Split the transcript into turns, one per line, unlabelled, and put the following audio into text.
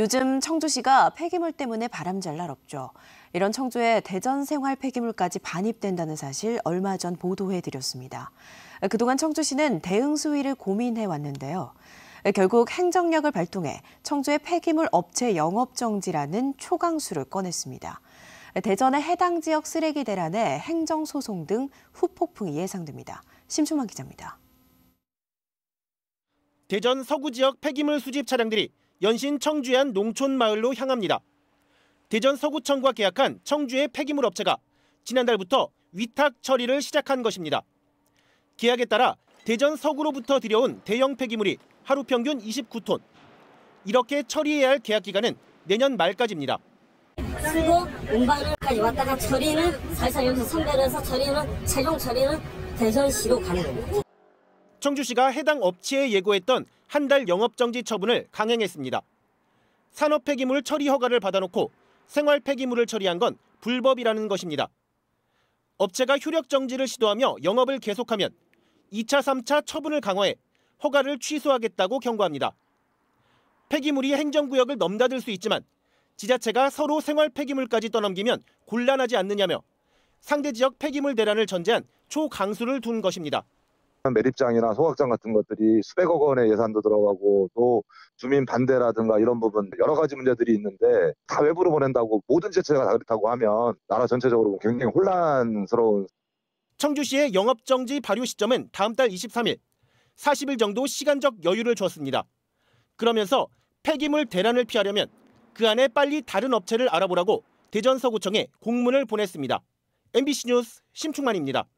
요즘 청주시가 폐기물 때문에 바람잘 날 없죠. 이런 청주에 대전 생활 폐기물까지 반입된다는 사실 얼마 전 보도해 드렸습니다. 그동안 청주시는 대응 수위를 고민해 왔는데요. 결국 행정력을 발동해 청주의 폐기물 업체 영업 정지라는 초강수를 꺼냈습니다. 대전의 해당 지역 쓰레기 대란에 행정 소송 등 후폭풍이 예상됩니다. 심수만 기자입니다.
대전 서구 지역 폐기물 수집 차량들이 연신 청주한 농촌마을로 향합니다. 대전 서구청과 계약한 청주의 폐기물 업체가 지난달부터 위탁 처리를 시작한 것입니다. 계약에 따라 대전 서구로부터 들여온 대형 폐기물이 하루 평균 29톤. 이렇게 처리해야 할 계약 기간은 내년 말까지입니다. 쓰고 운반까지 왔다가 처리는 사실상 선별해서 처리는 최종 처리는 대전시로 가는 겁니다. 청주시가 해당 업체에 예고했던 한 달 영업정지 처분을 강행했습니다. 산업 폐기물 처리 허가를 받아놓고 생활 폐기물을 처리한 건 불법이라는 것입니다. 업체가 효력 정지를 시도하며 영업을 계속하면 2차, 3차 처분을 강화해 허가를 취소하겠다고 경고합니다. 폐기물이 행정구역을 넘나들 수 있지만 지자체가 서로 생활 폐기물까지 떠넘기면 곤란하지 않느냐며 상대 지역 폐기물 대란을 전제한 초강수를 둔 것입니다.
매립장이나 소각장 같은 것들이 수백억 원의 예산도 들어가고 또 주민 반대라든가 이런 부분 여러 가지 문제들이 있는데 다 외부로 보낸다고 모든 제체가다 그렇다고 하면 나라 전체적으로
굉장히 혼란스러운 청주시의 영업정지 발효 시점은 다음 달 23일 40일 정도 시간적 여유를 줬습니다. 그러면서 폐기물 대란을 피하려면 그 안에 빨리 다른 업체를 알아보라고 대전서구청에 공문을 보냈습니다. MBC 뉴스 심충만입니다.